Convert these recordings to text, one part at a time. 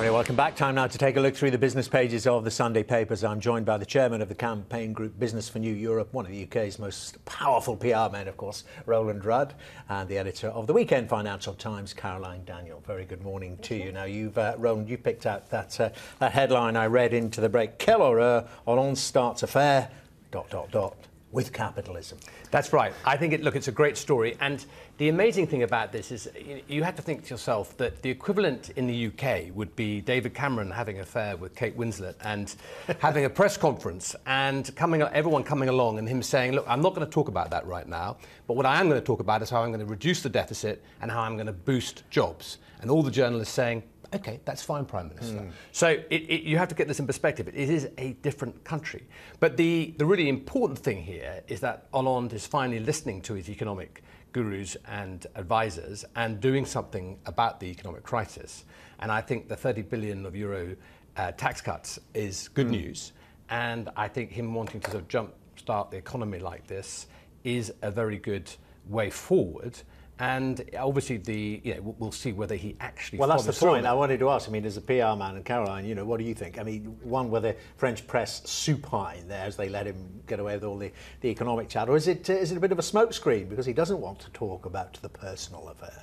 everybody. Welcome back. Time now to take a look through the business pages of the Sunday papers. I'm joined by the chairman of the campaign group Business for New Europe, one of the UK's most powerful PR men, of course, Roland Rudd, and the editor of the Weekend Financial Times, Caroline Daniel. Very good morning to you. Now, you've, uh, Roland, you picked out that, uh, that headline I read into the break. Keller on On Starts Affair, dot, dot, dot with capitalism. That's right. I think it, look, it's a great story. And the amazing thing about this is you, have to think to yourself that the equivalent in the UK would be David Cameron having an affair with Kate Winslet and having a press conference and coming, everyone coming along and him saying, look, I'm not going to talk about that right now, but what I am going to talk about is how I'm going to reduce the deficit and how I'm going to boost jobs. And all the journalists saying, Okay, that's fine, Prime Minister. Mm. So it, it, you have to get this in perspective. It is a different country. But the, the really important thing here is that Hollande is finally listening to his economic gurus and advisors and doing something about the economic crisis. And I think the 30 billion of euro uh, tax cuts is good mm. news. And I think him wanting to sort of jumpstart the economy like this is a very good way forward. And obviously, the you know, we'll see whether he actually. Well, that's the point I wanted to ask. I mean, as a PR man, and Caroline, you know, what do you think? I mean, one were the French press supine there as they let him get away with all the, the economic chat, or is it uh, is it a bit of a smokescreen because he doesn't want to talk about the personal affair?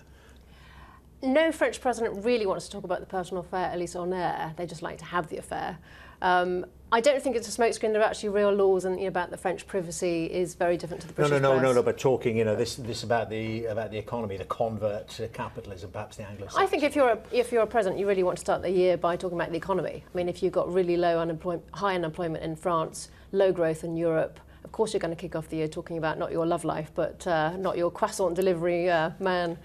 no French president really wants to talk about the personal affair, at least on air. They just like to have the affair. Um, I don't think it's a smokescreen. There are actually real laws, and you know, about the French privacy is very different to the British. No, no, no, press. no, no. But talking, you know, this this about the about the economy, the convert to capitalism, perhaps the anglo I think if you're a, if you're a president, you really want to start the year by talking about the economy. I mean, if you've got really low unemployment, high unemployment in France, low growth in Europe, of course you're going to kick off the year talking about not your love life, but uh, not your croissant delivery uh, man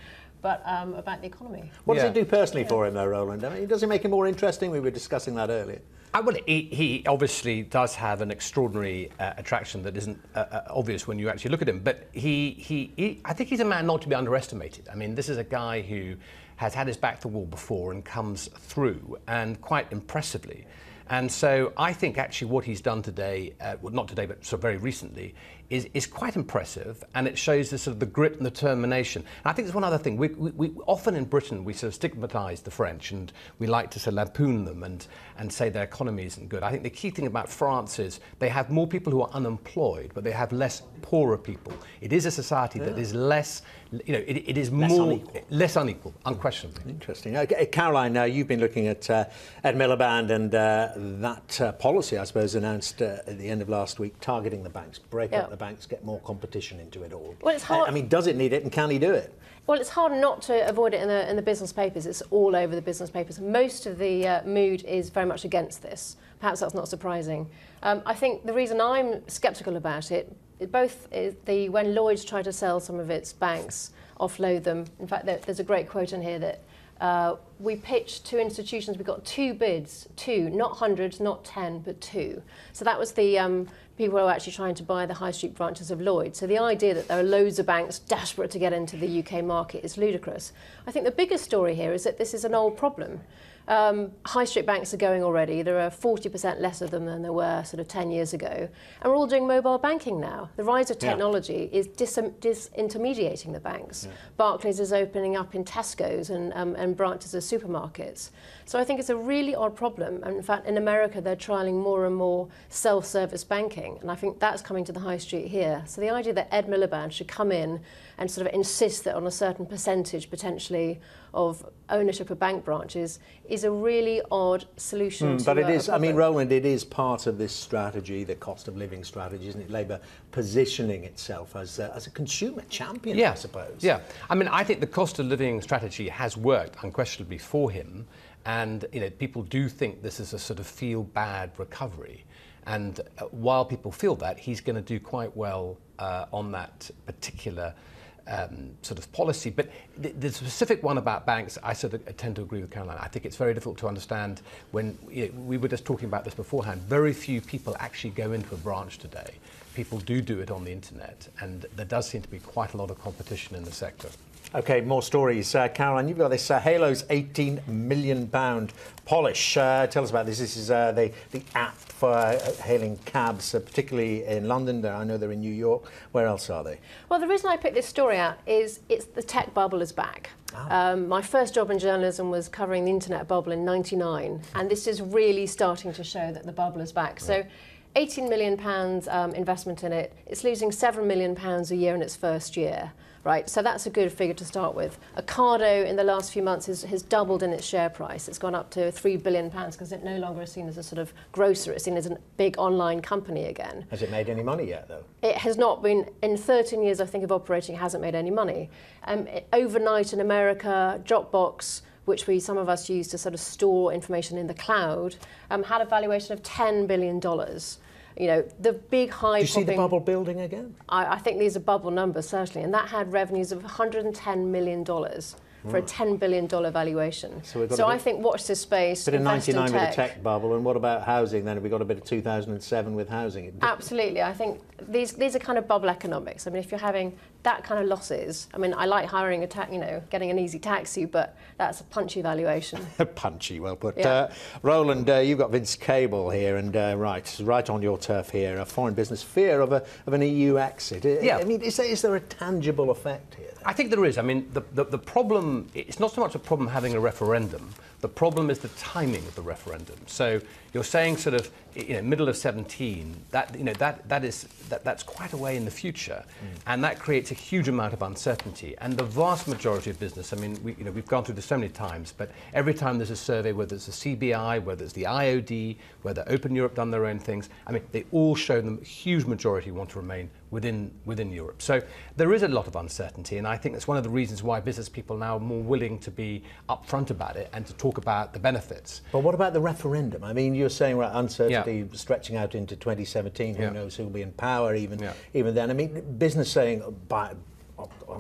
but um, about the economy. What does it do personally yeah. for him, though, Roland? I mean, does it make him more interesting? We were discussing that earlier. Uh, well, he, he, obviously does have an extraordinary uh, attraction that isn't uh, uh, obvious when you actually look at him. But he, he, he, I think he's a man not to be underestimated. I mean, this is a guy who has had his back to the wall before and comes through, and quite impressively. And so I think actually what he's done today, uh, well, not today, but so very recently, is, is quite impressive, and it shows the sort of the grit and determination. And I think there's one other thing. We, we, we, often in Britain we sort of stigmatise the French, and we like to sort of lampoon them and and say their economy isn't good. I think the key thing about France is they have more people who are unemployed, but they have less poorer people. It is a society yeah. that is less, you know, it, it is less more unequal. less unequal, unquestionably. Interesting. Eh, Caroline, uh, you've been looking at uh, Ed Miliband and uh, that uh, policy, I suppose, announced uh, at the end of last week, targeting the banks, breaking yeah. up the banks get more competition into it all? Well, it's hard. I, mean, does it need it, and can he do it? Well, it's hard not to avoid it in the, in the business papers. It's all over the business papers. Most of the uh, mood is very much against this. Perhaps that's not surprising. Um, I think the reason I'm sceptical about it, it both the when Lloyd's tried to sell some of its banks, offload them. In fact, there, there's a great quote in here that. Uh, we pitched to institutions. We got two bids, two, not hundreds, not ten, but two. So that was the um, people who are actually trying to buy the high street branches of Lloyd. So the idea that there are loads of banks desperate to get into the UK market is ludicrous. I think the biggest story here is that this is an old problem. Um, high street banks are going already. There are 40% less of them than there were sort of 10 years ago. And we're all doing mobile banking now. The rise of technology yeah. is dis disintermediating the banks. Yeah. Barclays is opening up in Tesco's and, um, and branches are supermarkets. So I think it's a really odd problem. And in fact, in America, they're trialing more and more self-service banking. And I think that's coming to the high street here. So the idea that Ed Miliband should come in and sort of insist that on a certain percentage, potentially, of ownership of bank branches is a really odd solution. Mm, but it is, problem. I mean, Roland, it is part of this strategy, the cost of living strategy, isn't it? Labour positioning itself as a, as a consumer champion, yeah. I suppose. Yeah. I mean, I think the cost of living strategy has worked unquestionably for him. And, you know, people do think this is a sort of feel bad recovery. And uh, while people feel that, he's going to do quite well uh, on that particular um, sort of policy. But the, the, specific one about banks, I sort of tend to agree with Caroline. I think it's very difficult to understand when you know, we were just talking about this beforehand. Very few people actually go into a branch today. People do do it on the internet, and there does seem to be quite a lot of competition in the sector. Okay, more stories. Uh, Caroline, you've got this uh, Halo's £18 million polish. Uh, tell us about this. This is uh, the, the app for uh, hailing cabs, uh, particularly in London. I know they're in New York. Where else are they? Well, the reason I picked this story out is it's the tech bubble is back. Ah. Um, my first job in journalism was covering the internet bubble in 99, and this is really starting to show that the bubble is back. Right. So 18 million pounds um, investment in it. It's losing 7 million pounds a year in its first year right? So that's a good figure to start with. Ocado in the last few months has, has doubled in its share price. It's gone up to £3 billion because it no longer is seen as a sort of grocer. It's seen as a big online company again. Has it made any money yet, though? It has not been, in 13 years, I think, of operating, it hasn't made any money. Um, it, overnight in America, Dropbox, which we some of us use to sort of store information in the cloud, um, had a valuation of $10 billion you know, the big high. Do you see the bubble building again? I, I, think these are bubble numbers certainly, and that had revenues of 110 million dollars. For right. a hmm. $10 billion valuation. So, so I think watch this space. Bit of 99 tech. with the tech bubble, and what about housing then? Have we got a bit of 2007 with housing? Absolutely. I think these these are kind of bubble economics. I mean, if you're having that kind of losses, I mean, I like hiring a ta- you know getting an easy taxi, but that's a punchy valuation. punchy, well put. Yeah. Uh, Roland, uh, you've got Vince Cable here, and uh, right, right on your turf here. A foreign business fear of a of an EU exit. Yeah. I mean, is there, is there a tangible effect here? Then? I think there is. I mean, the, the the problem. It's not so much a problem having a referendum the problem is the timing of the referendum. So you're saying sort of you know, middle of 17, that, you know, that, that is, that, that's quite a way in the future. Mm. And that creates a huge amount of uncertainty. And the vast majority of business, I mean, we, you know, we've gone through this so many times, but every time there's a survey, whether it's the CBI, whether it's the IOD, whether Open Europe done their own things, I mean, they all show them a huge majority want to remain within, within Europe. So there is a lot of uncertainty, and I think that's one of the reasons why business people are now more willing to be upfront about it and to talk about the benefits. But what about the referendum? I mean, you're saying right, uncertainty yeah. stretching out into 2017, who yeah. knows who will be in power even, yeah. even then. I mean, business saying, by,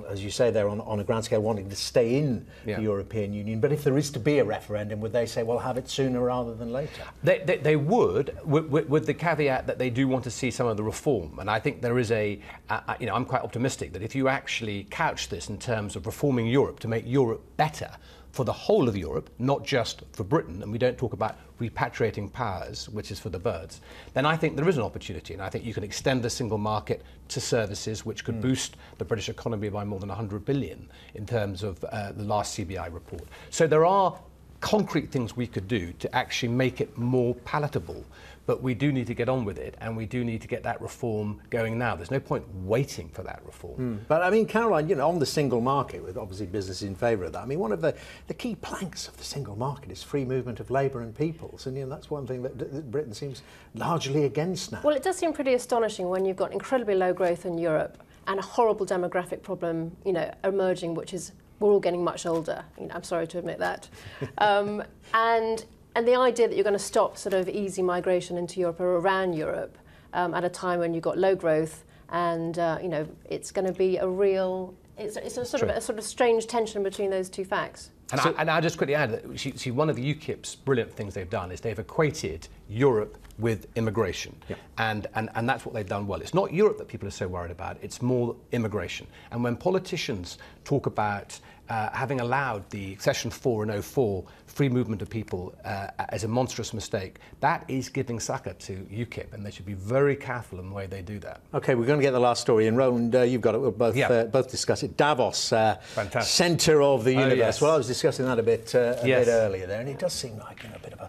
as you say they're on, on a grand scale, wanting to stay in yeah. the European Union. But if there is to be a referendum, would they say, well, have it sooner rather than later? They, they, they would, with, with, the caveat that they do want to see some of the reform. And I think there is a, uh, you know, I'm quite optimistic that if you actually couch this in terms of reforming Europe to make Europe better, for the whole of Europe, not just for Britain, and we don't talk about repatriating powers, which is for the birds, then I think there is an opportunity. And I think you can extend the single market to services, which could mm. boost the British economy by by more than 100 billion in terms of uh, the last CBI report. So there are concrete things we could do to actually make it more palatable. But we do need to get on with it, and we do need to get that reform going now. There's no point waiting for that reform. Mm. But I mean, Caroline, you know, on the single market, with obviously businesses in favour of that, I mean, one of the, the key planks of the single market is free movement of labour and peoples. And, you know, that's one thing that, that Britain seems largely against now. Well, it does seem pretty astonishing when you've got incredibly low growth in Europe and a horrible demographic problem, you know, emerging, which is we're all getting much older. You know, I'm sorry to admit that. um, and and the idea that you're going to stop sort of easy migration into Europe or around Europe um, at a time when you've got low growth and uh, you know it's going to be a real it's, it's a sort True. of a sort of strange tension between those two facts. And, so, I, will just quickly add that see, see, one of the UKIP's brilliant things they've done is they've equated Europe with immigration. Yeah. And, and, and that's what they've done well. It's not Europe that people are so worried about, it's more immigration. And when politicians talk about uh, having allowed the accession 4 and 04 free movement of people uh, as a monstrous mistake, that is giving succor to UKIP, and they should be very careful in the way they do that. Okay, we're going to get the last story in. Roland, uh, you've got it. We'll both yeah. Uh, both discuss it. Davos, uh, centre of the oh, universe. Oh, yes. Well, I was discussing that a bit, uh, a yes. bit earlier there, and it does seem like you know, a bit of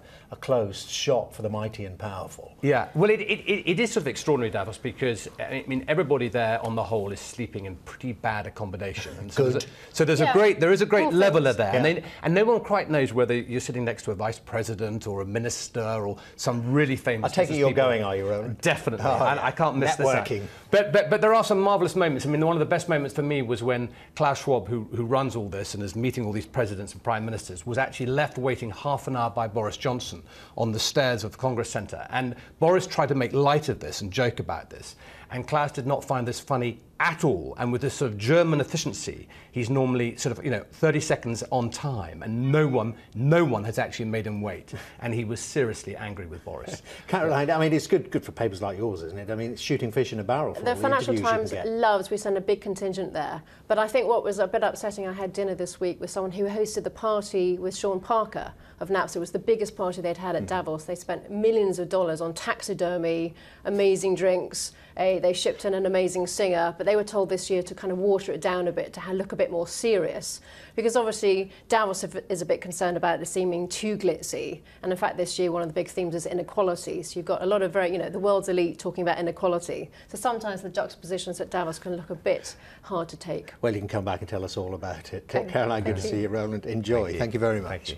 closed shop for the mighty and powerful. Yeah, well, it, it, it is sort of extraordinary, Davos, because I mean, everybody there on the whole is sleeping in pretty bad accommodation. And so Good. There's a, so there's yeah. a great, there is a great leveler there, yeah. and, they, and no one quite knows whether you're sitting next to a vice president or a minister or some really famous. I take it you're people. going, are you, Roland? Definitely, oh, and yeah. I can't miss Networking. this. But, but but there are some marvelous moments. I mean, one of the best moments for me was when Klaus Schwab, who who runs all this and is meeting all these presidents and prime ministers, was actually left waiting half an hour by Boris Johnson on the stairs of the Congress Center. And Boris tried to make light of this and joke about this. And Klaus did not find this funny at all and with this sort of German efficiency, he's normally sort of, you know, 30 seconds on time and no one, no one has actually made him wait. And he was seriously angry with Boris. Caroline, I mean, it's good, good for papers like yours, isn't it? I mean, it's shooting fish in a barrel. the Financial the Times loves, we send a big contingent there. But I think what was a bit upsetting, I had dinner this week with someone who hosted the party with Sean Parker of Napster. It was the biggest party they'd had at mm. Davos. They spent millions of dollars on taxidermy, amazing drinks, a, eh, they shipped in an amazing singer, but they were told this year to kind of water it down a bit, to look a bit more serious. Because obviously, Davos is a bit concerned about it seeming too glitzy. And in fact, this year, one of the big themes is inequality. So you've got a lot of very, you know, the world's elite talking about inequality. So sometimes the juxtapositions at Davos can look a bit hard to take. Well, you can come back and tell us all about it. Caroline, good to see you, Roland. Enjoy. Thank you, Thank you very much.